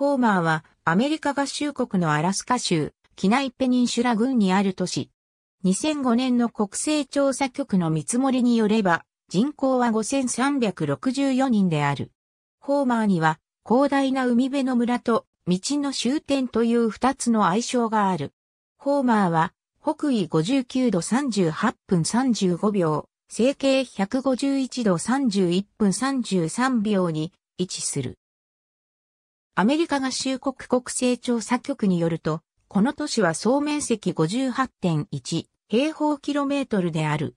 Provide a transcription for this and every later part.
ホーマーはアメリカ合衆国のアラスカ州、キナイペニンシュラ郡にある都市。2005年の国勢調査局の見積もりによれば、人口は5364人である。ホーマーには広大な海辺の村と道の終点という二つの愛称がある。ホーマーは北緯59度38分35秒、西経151度31分33秒に位置する。アメリカ合衆国国勢調査局によると、この都市は総面積58.1平方キロメートルである。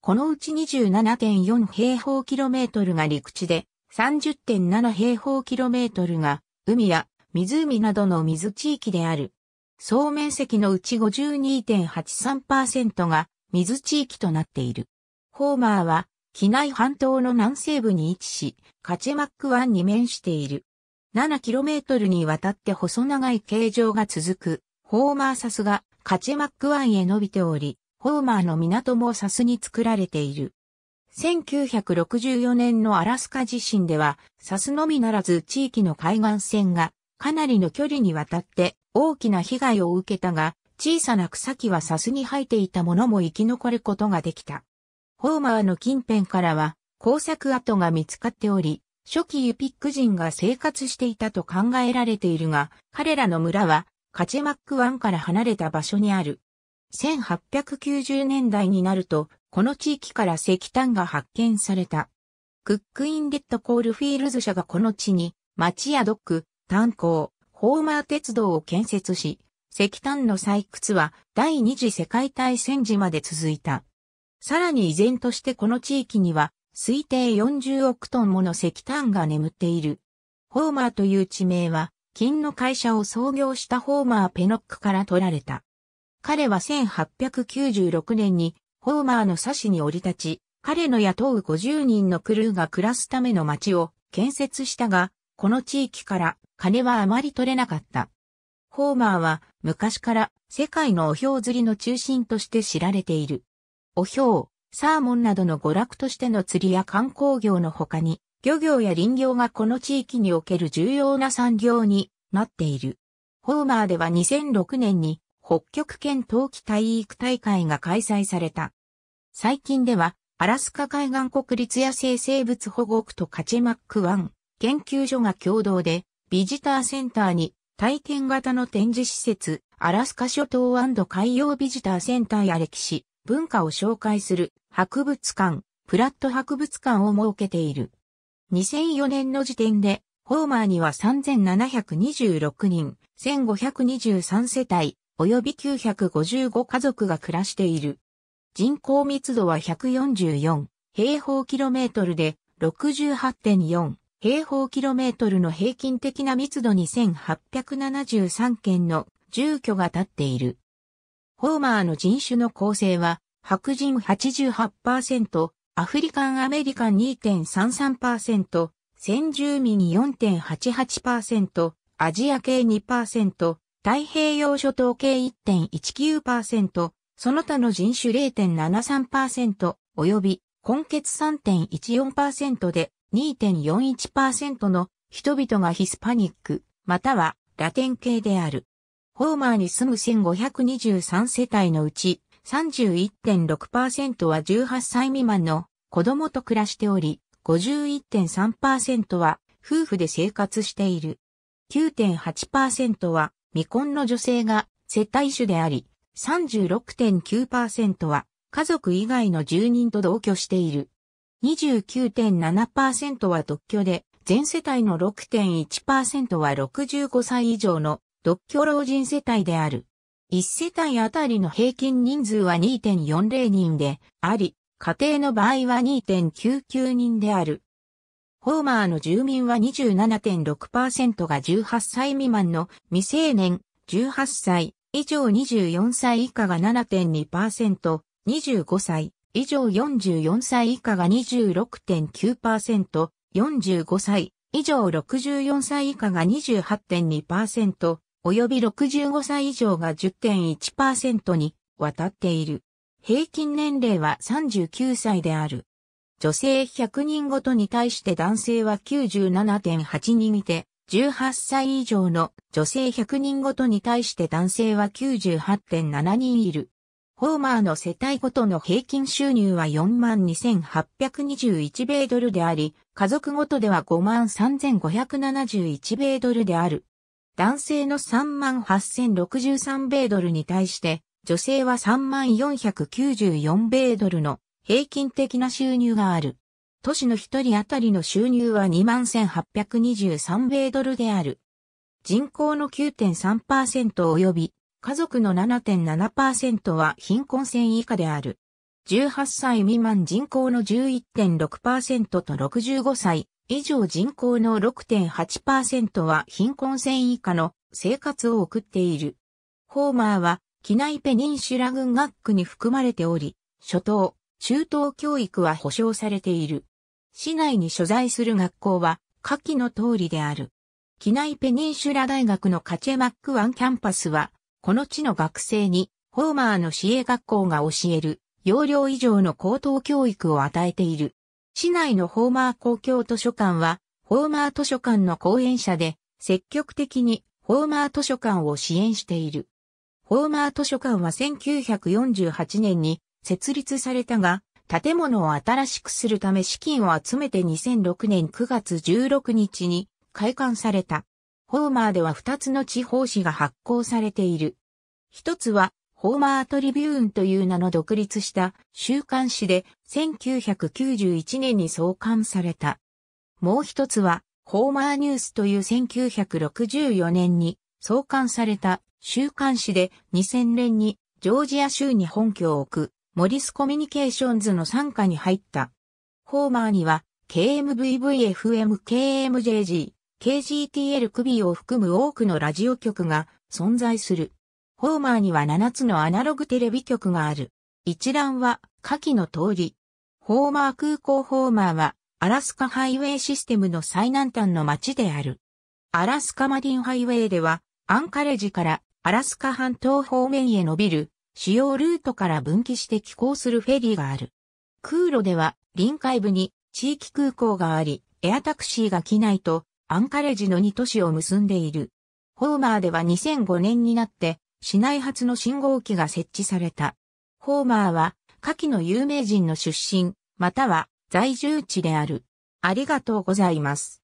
このうち27.4平方キロメートルが陸地で、30.7平方キロメートルが海や湖などの水地域である。総面積のうち52.83%が水地域となっている。ホーマーは、機内半島の南西部に位置し、カチェマック湾に面している。7km にわたって細長い形状が続く、ホーマーサスがカチェマック湾へ伸びており、ホーマーの港もサスに作られている。1964年のアラスカ地震では、サスのみならず地域の海岸線がかなりの距離にわたって大きな被害を受けたが、小さな草木はサスに生えていたものも生き残ることができた。ホーマーの近辺からは工作跡が見つかっており、初期ユピック人が生活していたと考えられているが、彼らの村はカチェマック湾から離れた場所にある。1890年代になると、この地域から石炭が発見された。クックインレッドコールフィールズ社がこの地に、町やドック、炭鉱、ホーマー鉄道を建設し、石炭の採掘は第二次世界大戦時まで続いた。さらに依然としてこの地域には推定40億トンもの石炭が眠っている。ホーマーという地名は、金の会社を創業したホーマー・ペノックから取られた。彼は1896年にホーマーの差しに降り立ち、彼の雇う50人のクルーが暮らすための町を建設したが、この地域から金はあまり取れなかった。ホーマーは昔から世界のお氷釣りの中心として知られている。お氷サーモンなどの娯楽としての釣りや観光業の他に、漁業や林業がこの地域における重要な産業になっている。ホーマーでは2006年に北極圏冬季体育大会が開催された。最近では、アラスカ海岸国立野生生物保護区とカチェマック湾研究所が共同で、ビジターセンターに体験型の展示施設、アラスカ諸島海洋ビジターセンターや歴史、文化を紹介する博物館、プラット博物館を設けている。2004年の時点で、ホーマーには3726人、1523世帯、及び955家族が暮らしている。人口密度は144平方キロメートルで68.4平方キロメートルの平均的な密度に1873件の住居が建っている。ホーマーの人種の構成は、白人88%、アフリカンアメリカン2.33%、先住民4.88%、アジア系2%、太平洋諸島系1.19%、その他の人種0.73%、及び、根血3.14%で2.41%の人々がヒスパニック、またはラテン系である。ホーマーに住む1523世帯のうち31.6%は18歳未満の子供と暮らしており、51.3%は夫婦で生活している。9.8%は未婚の女性が接待主であり、36.9%は家族以外の住人と同居している。29.7%は独居で、全世帯の6.1%は65歳以上の独居老人世帯である。一世帯あたりの平均人数は2.40人であり、家庭の場合は2.99人である。ホーマーの住民は27.6%が18歳未満の未成年、18歳以上24歳以下が7.2%、25歳以上44歳以下が26.9%、45歳以上64歳以下が28.2%、及び65歳以上が10.1%に渡っている。平均年齢は39歳である。女性100人ごとに対して男性は97.8人いて、18歳以上の女性100人ごとに対して男性は98.7人いる。ホーマーの世帯ごとの平均収入は42,821米ドルであり、家族ごとでは53,571米ドルである。男性の38,063米ドルに対して、女性は3494米ドルの平均的な収入がある。都市の一人当たりの収入は21,823米ドルである。人口の9.3%及び家族の7.7%は貧困線以下である。18歳未満人口の11.6%と65歳以上人口の6.8%は貧困線以下の生活を送っている。ホーマーは、機内ペニンシュラ軍学区に含まれており、初等、中等教育は保障されている。市内に所在する学校は、下記の通りである。機内ペニンシュラ大学のカチェマックワンキャンパスは、この地の学生に、ホーマーの市営学校が教える、要領以上の高等教育を与えている。市内のホーマー公共図書館は、ホーマー図書館の講演者で、積極的にホーマー図書館を支援している。ホーマー図書館は1948年に設立されたが、建物を新しくするため資金を集めて2006年9月16日に開館された。ホーマーでは2つの地方紙が発行されている。一つはホーマートリビューンという名の独立した週刊誌で1991年に創刊された。もう一つは、ホーマーニュースという1964年に創刊された週刊誌で2000年にジョージア州に本拠を置くモリスコミュニケーションズの参加に入った。ホーマーには KMVVFM、KMJG、KGTL 首を含む多くのラジオ局が存在する。ホーマーには7つのアナログテレビ局がある。一覧は下記の通り。ホーマー空港ホーマーはアラスカハイウェイシステムの最南端の町である。アラスカマディンハイウェイではアンカレジからアラスカ半島方面へ伸びる主要ルートから分岐して寄港するフェリーがある。空路では臨海部に地域空港があり、エアタクシーが機内とアンカレジの2都市を結んでいる。ホーマーでは2005年になって市内初の信号機が設置された。ホーマーは、下記の有名人の出身、または在住地である。ありがとうございます。